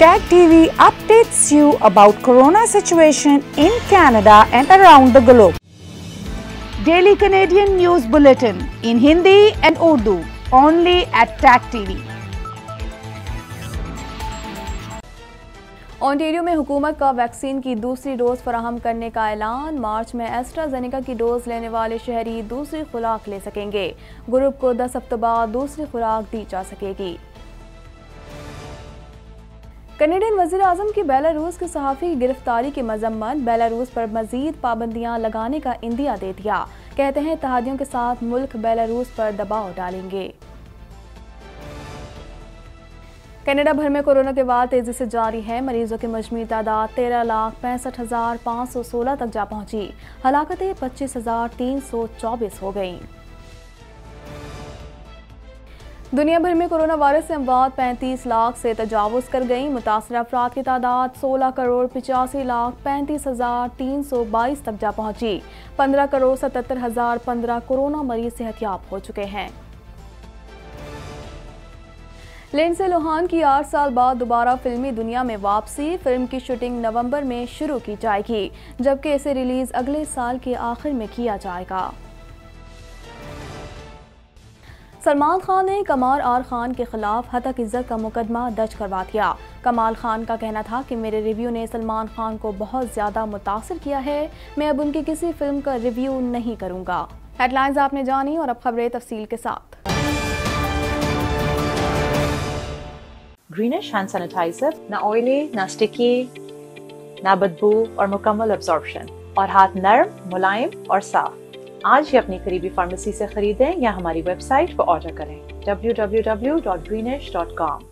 Tag TV updates you about corona situation in Canada and around the globe. Daily Canadian News Bulletin in Hindi and Urdu only at Tag TV. Ontario में हुकूमत का vaccine की दूसरी dose फराहम करने का ऐलान मार्च में एस्ट्राजेनेका की डोज लेने वाले शहरी दूसरी खुराक ले सकेंगे ग्रुप को 10 हफ्ते बाद दूसरी खुराक दी जा सकेगी कनेडियन वजी अजम की बेलारूस के सहाफ़ी की गिरफ्तारी की मजम्मत बेलारूस पर मजीद पाबंदियाँ लगाने का इंदिया दे दिया कहते हैं तहादियों के साथ मुल्क बेलारूस पर दबाव डालेंगे कनाडा भर में कोरोना के बाद तेजी से जारी है मरीजों की मजमू तादाद तेरह लाख पैंसठ हजार पाँच सौ सोलह तक जा पहुंची हलाकतें पच्चीस हजार तीन सौ चौबीस हो गईं। दुनिया भर में कोरोना वायरस से अमवात पैंतीस लाख से तजावज़ कर गई मुतासर अफराद की तादाद सोलह करोड़ पिचासी लाख पैंतीस हज़ार तीन सौ बाईस तक जा पहुंची पंद्रह करोड़ सतहत्तर हज़ार पंद्रह कोरोना मरीज सेहतियाब हो चुके हैं लिंडसे लोहान की आठ साल बाद दोबारा फिल्मी दुनिया में वापसी फिल्म की शूटिंग नवंबर में शुरू की जाएगी जबकि इसे रिलीज़ अगले साल के आखिर में किया जाएगा सलमान खान ने कमाल आर खान के खिलाफ हतक इज्जत का मुकदमा दर्ज करवा दिया कमाल खान का कहना था कि मेरे रिव्यू ने सलमान खान को बहुत ज़्यादा मुतासर किया है मैं अब उनकी किसी फिल्म का रिव्यू नहीं करूँगा हेडलाइंस आपने जानी और अब खबरें तफसील के साथ ग्रीनिश हैंड सैनिटाइजर ना ऑयली ना स्टिकी ना बदबू और मुकम्मल और हाथ नर्म मुलायम और साफ आज ही अपनी करीबी फार्मेसी से खरीदें या हमारी वेबसाइट पर ऑर्डर करें www.greenish.com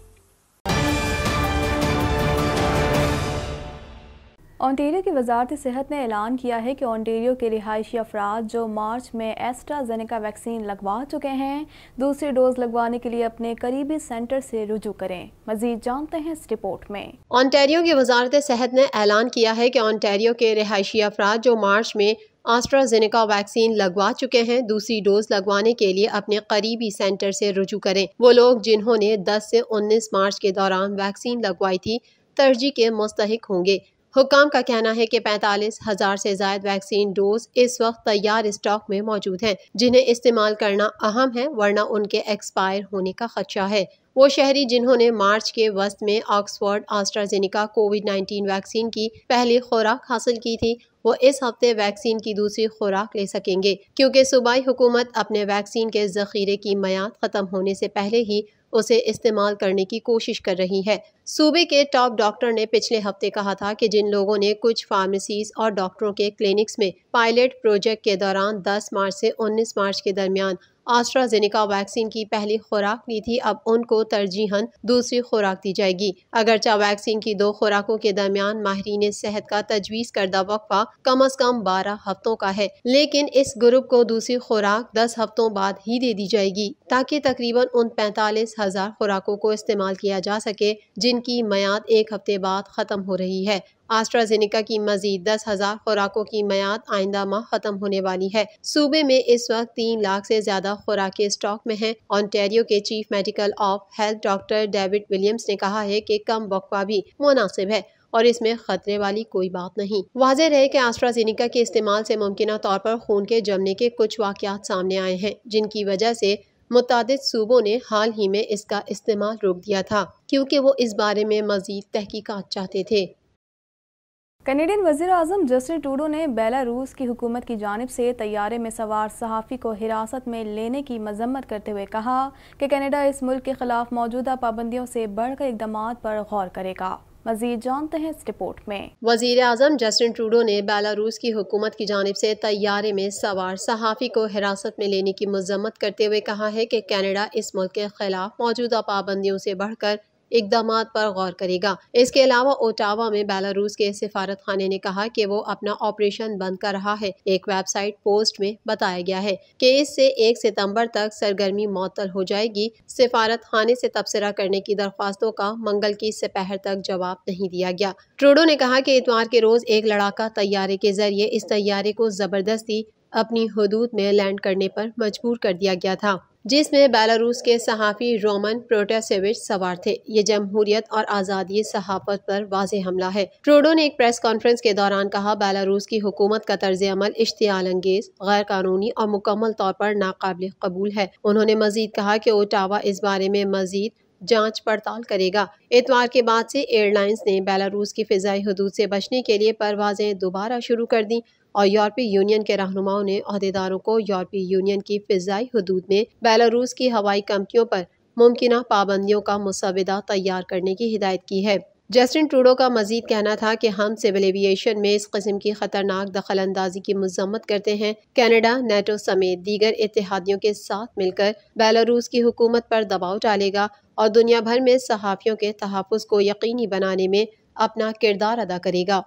ऑनटेरियो की वजारत सेहत ने ऐलान किया है कि ऑनटेरियो के रिहायशी अफराद जो मार्च में एस्ट्राजेनेका वैक्सीन लगवा चुके हैं दूसरी डोज लगवाने के लिए अपने करीबी सेंटर से रुजू करें मजीद जानते हैं इस रिपोर्ट में ऑन्टेरियो की वजारत सेहत ने ऐलान किया है कि ऑन्टेरियो के रिहायशी अफराद जो मार्च में आस्ट्राजेनेका वैक्सीन लगवा चुके हैं दूसरी डोज लगवाने के लिए अपने करीबी सेंटर से रुजू करें वो लोग जिन्होंने 10 से 19 मार्च के दौरान वैक्सीन लगवाई थी तरजीह के मुस्तक होंगे हुकाम का कहना है कि पैंतालीस हजार से जायद वैक्सीन डोज इस वक्त तैयार स्टॉक में मौजूद हैं जिन्हें इस्तेमाल करना अहम है वरना उनके एक्सपायर होने का खदशा है वो शहरी जिन्होंने मार्च के वस्त में ऑक्सफोर्ड आस्ट्राजेनिका कोविड 19 वैक्सीन की पहली खुराक हासिल की थी वो इस हफ्ते वैक्सीन की दूसरी खुराक ले सकेंगे क्योंकि सूबाई हुकूमत अपने वैक्सीन के जखीरे की मैाद ख़त्म होने से पहले ही उसे इस्तेमाल करने की कोशिश कर रही है सूबे के टॉप डॉक्टर ने पिछले हफ्ते कहा था कि जिन लोगों ने कुछ फार्मेसीज और डॉक्टरों के क्लिनिक्स में पायलट प्रोजेक्ट के दौरान 10 मार्च से 19 मार्च के दरमियान आस्ट्राजेनिका वैक्सीन की पहली खुराक ली थी अब उनको तरजीहन दूसरी खुराक दी जाएगी अगरचा वैक्सीन की दो खुराकों के दरमियान माहरीन सेहत का तजवीज़ करदा वक्फा कम अज कम बारह हफ्तों का है लेकिन इस ग्रुप को दूसरी खुराक दस हफ्तों बाद ही दे दी जाएगी ताकि तकरीबन उन पैंतालीस हज़ार खुराकों को इस्तेमाल किया जा सके जिनकी मैाद एक हफ्ते बाद ख़त्म हो रही है आस्ट्राजेनिका की मजीद दस हज़ार खुराकों की मैयाद आइंदा माह खत्म होने वाली है सूबे में इस वक्त तीन लाख से ज्यादा खुराकें स्टॉक में हैं ऑन्टेरियो के chief medical of health doctor David Williams ने कहा है कि कम वक्फा भी मुनासिब है और इसमें खतरे वाली कोई बात नहीं वाज रहे कि आस्ट्राजेनिका के इस्तेमाल से मुमकिन तौर पर खून के जमने के कुछ वाकत सामने आए हैं जिनकी वजह से मुतद सूबों ने हाल ही में इसका इस्तेमाल रोक दिया था क्योंकि वो इस बारे में मजीद तहकीकत चाहते थे कनेडियन वजीर अजम जस्टिन टूडो ने बेलारूस की हुकूमत की जानब से तैयारे में सवार सहाफ़ी को हिरासत में लेने की मजम्मत करते हुए कहा कि कनेडा इस मुल्क के खिलाफ मौजूदा पाबंदियों से बढ़कर इकदाम पर गौर करेगा मजीद जानते हैं इस रिपोर्ट में वजीर अजम जस्टिन ट्रूडो ने बेलारूस की हुकूमत की जानब से तैयारे में सवार सहाफ़ी को हिरासत में लेने की मजम्मत करते हुए कहा है कि कैनेडा इस मुल्क के खिलाफ मौजूदा पाबंदियों से बढ़कर इकदाम पर गौर करेगा इसके अलावा ओटावा में बेलारूस के सिफारत खाने ने कहा कि वो अपना ऑपरेशन बंद कर रहा है एक वेबसाइट पोस्ट में बताया गया है कि इससे एक सितंबर तक सरगर्मी मअतल हो जाएगी सिफारत खाने से तबसरा करने की दरख्वास्तों का मंगल की सपहर तक जवाब नहीं दिया गया ट्रूडो ने कहा कि इतवार के रोज एक लड़ाका तैयारे के जरिए इस तैयारे को जबरदस्ती अपनी हदूद में लैंड करने पर मजबूर कर दिया गया था जिसमें बेलारूस के सहाफ़ी रोमन प्रोटासेविच सवार थे ये जमहूरियत और आज़ादी सहाफत पर वाज हमला है ट्रूडो ने एक प्रेस कॉन्फ्रेंस के दौरान कहा बेलारूस की हुकूमत का तर्ज अमल इश्तियाल अंगेज गैर कानूनी और मुकम्मल तौर पर नाकबिल कबूल है उन्होंने मजीद कहा कि ओटावा इस बारे में मजीद जांच पड़ताल करेगा इतवार के बाद से एयरलाइंस ने बेलारूस की फ़िज़ाई हदूद से बचने के लिए परवाजें दोबारा शुरू कर दी और यूरोपीय यूनियन के रहनुमाओं ने अहदेदारों को यूरोपीय यूनियन की फ़िज़ाई हदूद में बेलारूस की हवाई कंपनियों पर मुमकिन पाबंदियों का मुसविदा तैयार करने की हिदायत की है जस्टिन ट्रूडो का मजीद कहना था कि हम सिविल एविएशन में इस कस्म की खतरनाक दखल अंदाजी की मजम्मत करते हैं कनाडा नेटो समेत दीगर इतिहादियों के साथ मिलकर बेलारूस की हुकूमत पर दबाव डालेगा और दुनिया भर में सहाफ़ियों के तहफ़ को यकीनी बनाने में अपना किरदार अदा करेगा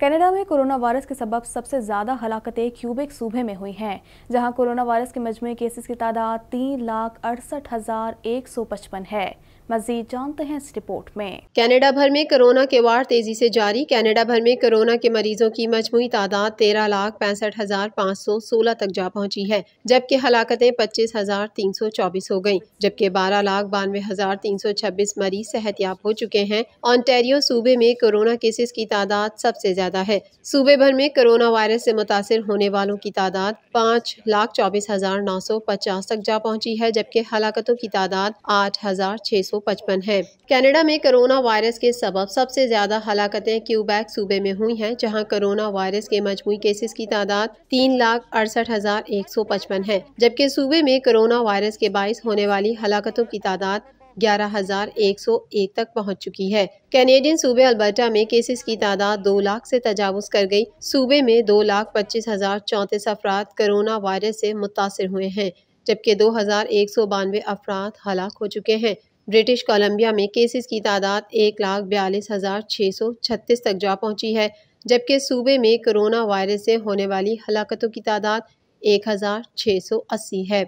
कनाडा में कोरोना वायरस के सबब सबसे ज़्यादा हलाकतें क्यूबेक सूबे में हुई हैं जहां कोरोना वायरस के मजमू केसेस की तादाद तीन लाख अड़सठ हज़ार एक सौ पचपन है मजीद जानते हैं इस रिपोर्ट में कनाडा भर में कोरोना के वार तेजी से जारी कनाडा भर में कोरोना के मरीजों की मजमू तादाद तेरह लाख पैंसठ हजार पाँच सौ सोलह तक जा पहुंची है जबकि हलाकतें पच्चीस हजार तीन सौ चौबीस हो गयी जबकि बारह लाख बानवे हजार तीन सौ छब्बीस मरीज सेहतियाब हो चुके हैं ऑनटेरियो सूबे में कोरोना केसेस की तादाद सबसे ज्यादा है सूबे भर में कोरोना वायरस से मुतासर होने वालों की तादाद पाँच लाख चौबीस हजार नौ सौ पचास तक जा पहुंची है जबकि हलाकतों की तादाद आठ हजार छह सौ 155 है कनाडा में कोरोना वायरस के सबब सबसे ज्यादा हलाकतें क्यूबैक सूबे में हुई हैं जहां कोरोना वायरस के मजमू केसेस की तादाद तीन लाख अड़सठ हजार एक सौ पचपन है जबकि सूबे में कोरोना वायरस के बायस होने वाली हलाकतों की तादाद ग्यारह हजार एक सौ एक तक पहुंच चुकी है कैनेडियन सूबे अल्बर्टा में केसेस की तादाद दो लाख से तजावज कर गई सूबे में दो लाख पच्चीस हजार चौंतीस अफराद कोरोना वायरस से मुतासर हुए हैं जबकि दो हजार एक सौ बानवे अफराद हलाक हो चुके हैं ब्रिटिश कोलंबिया में केसेस की तादाद एक लाख बयालीस हज़ार छः सौ छत्तीस तक जा पहुंची है जबकि सूबे में कोरोना वायरस से होने वाली हलाकतों की तादाद एक हज़ार छः सौ अस्सी है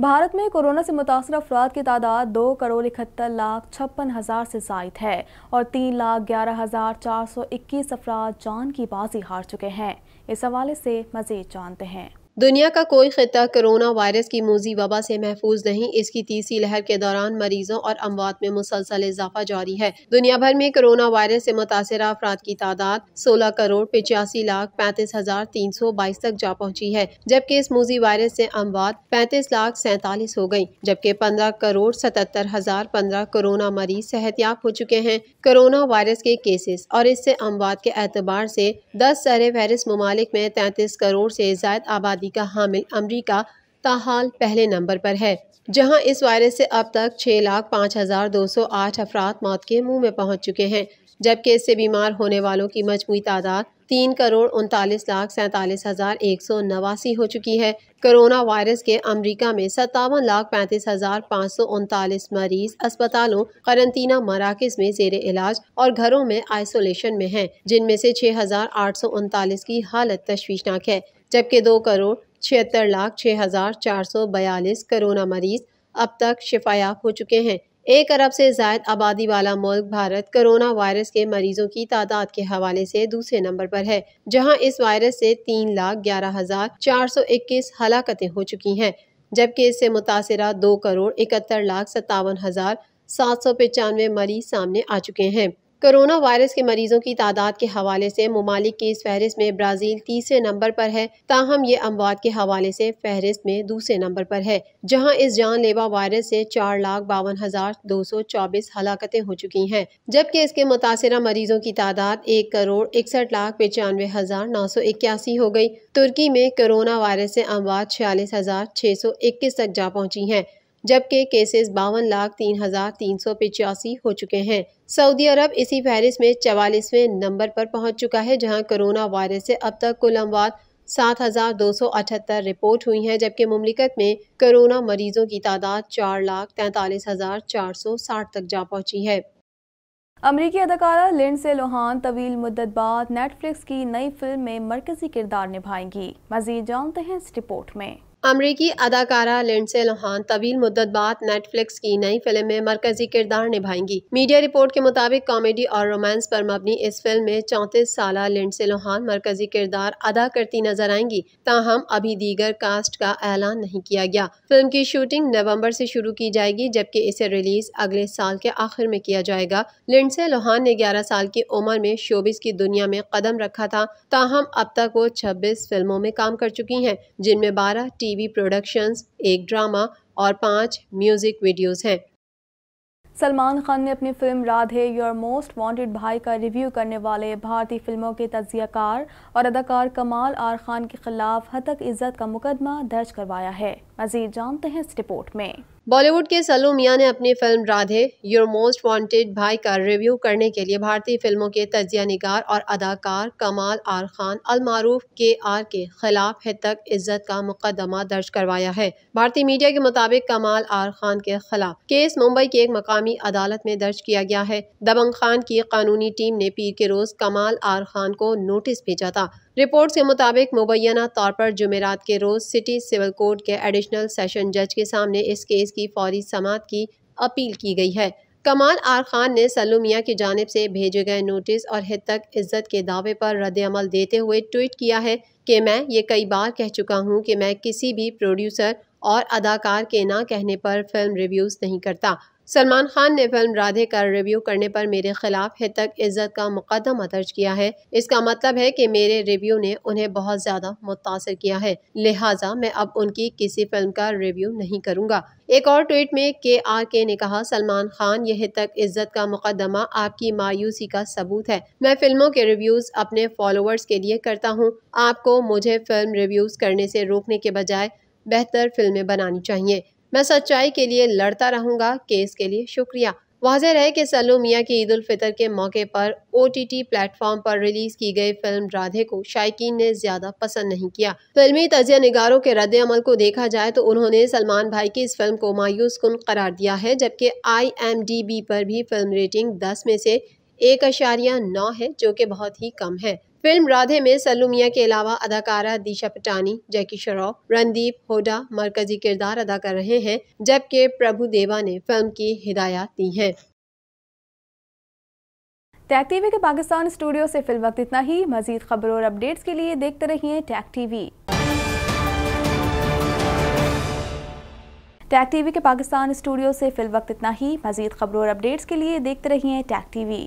भारत में कोरोना से मुतासर अफराद की तादाद दो करोड़ इकहत्तर लाख छप्पन हज़ार से जायद है और तीन लाख ग्यारह हज़ार चार सौ इक्कीस अफराद जान की बाजी हार चुके हैं इस हवाले से मज़ीद जानते हैं दुनिया का कोई खत्ता कोरोना वायरस की मोजी वबा से महफूज नहीं इसकी तीसरी लहर के दौरान मरीजों और अमवात में मुसलसल इजाफा जारी है दुनिया भर में कोरोना वायरस से मुतासर अफराद की तादाद सोलह करोड़ पिचासी लाख पैंतीस हजार तीन सौ बाईस तक जा पहुँची है जबकि इस मोजी वायरस से अमवात पैंतीस लाख सैतालीस हो गयी जबकि पंद्रह करोड़ सतहत्तर हजार पंद्रह कोरोना मरीज सेहतियाब हो चुके हैं कोरोना वायरस के केसेस और इससे अमवात के एतबार से दस सरे फहरिस्त ममालिक में तैतीस करोड़ से जायद आबादी आबादी का हामिल अमरीका ताहाल पहले नंबर पर है जहां इस वायरस से अब तक छः लाख पाँच हज़ार दो सौ आठ अफराद मौत के मुंह में पहुंच चुके हैं जबकि इससे बीमार होने वालों की मजमू तादाद तीन करोड़ उनतालीस लाख सैंतालीस हज़ार एक सौ नवासी हो चुकी है कोरोना वायरस के अमेरिका में सत्तावन लाख पैंतीस हज़ार पाँच सौ उनतालीस मरीज अस्पतालों करंतना मराकज में जेर इलाज और घरों में आइसोलेशन में हैं जिनमें से छः हज़ार आठ सौ उनतालीस की हालत तशवीशनाक है जबकि दो करोड़ छिहत्तर लाख छः हज़ार चार सौ बयालीस करोना मरीज अब तक शिफायाब हो चुके हैं एक अरब से जायद आबादी वाला मुल्क भारत कोरोना वायरस के मरीजों की तादाद के हवाले से दूसरे नंबर पर है जहां इस वायरस से तीन लाख ग्यारह हजार चार सौ इक्कीस हलाकतें हो चुकी हैं जबकि इससे मुतासरा दो करोड़ इकहत्तर लाख सत्तावन हजार सात सौ पचानवे मरीज सामने आ चुके हैं कोरोना वायरस के मरीजों की तादाद के हवाले से ममालिक की इस फहरिस्त में ब्राज़ील तीसरे नंबर पर है ताहम ये अमवात के हवाले से फहरिस्त में दूसरे नंबर पर है जहां इस जानलेवा वायरस से चार लाख बावन हज़ार दो सौ चौबीस हलाकतें हो चुकी हैं जबकि इसके मुतासर मरीजों की तादाद एक करोड़ इकसठ लाख पचानवे हज़ार नौ सौ इक्यासी हो गई तुर्की में कोरोना वायरस से अमवात छियालीस हज़ार छः सौ इक्कीस तक जा पहुँची हैं जबकि केसेस बावन लाख तीन हज़ार तीन सौ पिचासी हो चुके हैं सऊदी अरब इसी फहरिस्त में चवालीसवें नंबर पर पहुंच चुका है जहां कोरोना वायरस से अब तक कुल अमवात सात हज़ार दो सौ अठहत्तर रिपोर्ट हुई हैं जबकि ममलिकत में कोरोना मरीजों की तादाद चार लाख तैंतालीस हज़ार चार सौ साठ तक जा पहुंची है अमरीकी अदाकारा से लोहान तवील मुद्दत बाद नेटफ्लिक्स की नई फिल्म में मरकजी किरदार निभाएंगी मजीद जानते हैं इस रिपोर्ट में अमरीकी अदाकारा लिंडसे लोहान तवील मुद्दत बाद नेटफ्लिक्स की नई फिल्म में मरकजी किरदार निभाएंगी मीडिया रिपोर्ट के मुताबिक कॉमेडी और रोमांस पर मबनी इस फिल्म में चौंतीस साल लिंडसे लोहान मरकजी किरदार अदा करती नजर आएंगी ताहम अभी दीगर कास्ट का ऐलान नहीं किया गया फिल्म की शूटिंग नवम्बर से शुरू की जाएगी जबकि इसे रिलीज अगले साल के आखिर में किया जाएगा लिंडसे लोहान ने ग्यारह साल की उम्र में शोबिस की दुनिया में कदम रखा था ताहम अब तक वो छब्बीस फिल्मों में काम कर चुकी है जिनमें बारह टी टीवी प्रोडक्शंस एक ड्रामा और पाँच म्यूज़िक वीडियोज़ हैं सलमान खान ने अपनी film Radhe Your Most Wanted Bhai का रिव्यू करने वाले भारतीय फिल्मों के तजियाकार और अदाकार कमाल आर खान के खिलाफ हतक इज्जत का मुकदमा दर्ज करवाया है मजीद जानते हैं इस रिपोर्ट में बॉलीवुड के सलू मियाँ ने अपनी film Radhe Your Most Wanted Bhai का रिव्यू करने के लिए भारतीय फिल्मों के तजिया निगार और अदाकार कमाल आर खान अलमारूफ के आर के खिलाफ हद तक इज्जत का मुकदमा दर्ज करवाया है भारतीय मीडिया के मुताबिक कमाल आर खान के खिलाफ केस मुंबई की के एक मकामी अदालत में दर्ज किया गया है दबंग खान की कानूनी टीम ने पीर के रोज कमाल आर खान को नोटिस भेजा था रिपोर्ट के मुताबिक मुबैना तौर पर जुमेरात के रोज़ सिटी सिविल कोर्ट के एडिशनल सेशन जज के सामने इस केस की फौरी समात की अपील की गई है कमाल आर खान ने सलूमिया की जानब से भेजे गए नोटिस और हिद तक इज्जत के दावे पर रद्दमल देते हुए ट्वीट किया है कि मैं ये कई बार कह चुका हूँ कि मैं किसी भी प्रोड्यूसर और अदाकार के ना कहने पर फिल्म रिव्यूज़ नहीं करता सलमान खान ने फिल्म राधे का रिव्यू करने पर मेरे खिलाफ हित तक इज्जत का मुकदमा दर्ज किया है इसका मतलब है कि मेरे रिव्यू ने उन्हें बहुत ज़्यादा मुतासर किया है लिहाजा मैं अब उनकी किसी फिल्म का रिव्यू नहीं करूँगा एक और ट्वीट में के आर के ने कहा सलमान खान यह तक इज्जत का मुकदमा आपकी मायूसी का सबूत है मैं फिल्मों के रिव्यूज अपने फॉलोअर्स के लिए करता हूँ आपको मुझे फिल्म रिव्यूज करने से रोकने के बजाय बेहतर फिल्में बनानी चाहिए मैं सच्चाई के लिए लड़ता रहूंगा केस के लिए शुक्रिया वाजह रहे कि सल्लू मियाँ की ईद फितर के मौके पर ओ टी टी प्लेटफॉर्म पर रिलीज की गई फिल्म राधे को शायकीन ने ज्यादा पसंद नहीं किया फिल्मी तजिया नगारों के रद्द अमल को देखा जाए तो उन्होंने सलमान भाई की इस फिल्म को मायूस कन करार दिया है जबकि आई एम डी बी पर भी फिल्म रेटिंग दस में से एक अशारिया नौ है जो कि बहुत ही कम है फिल्म राधे में सलूमिया के अलावा अदाकारा दिशा पटानी जैकी श्रॉफ रणदीप होडा मरकजी किरदार अदा कर रहे हैं जबकि प्रभु देवा ने फिल्म की हिदायत दी है टैक टीवी के पाकिस्तान स्टूडियो से फिल वक्त इतना ही मजीद खबरों और अपडेट्स के लिए देखते रहिए टैक टीवी टैक टीवी के पाकिस्तान स्टूडियो से फिल वक्त इतना ही मजीद खबरों और अपडेट्स के लिए देखते रहिए टैक टीवी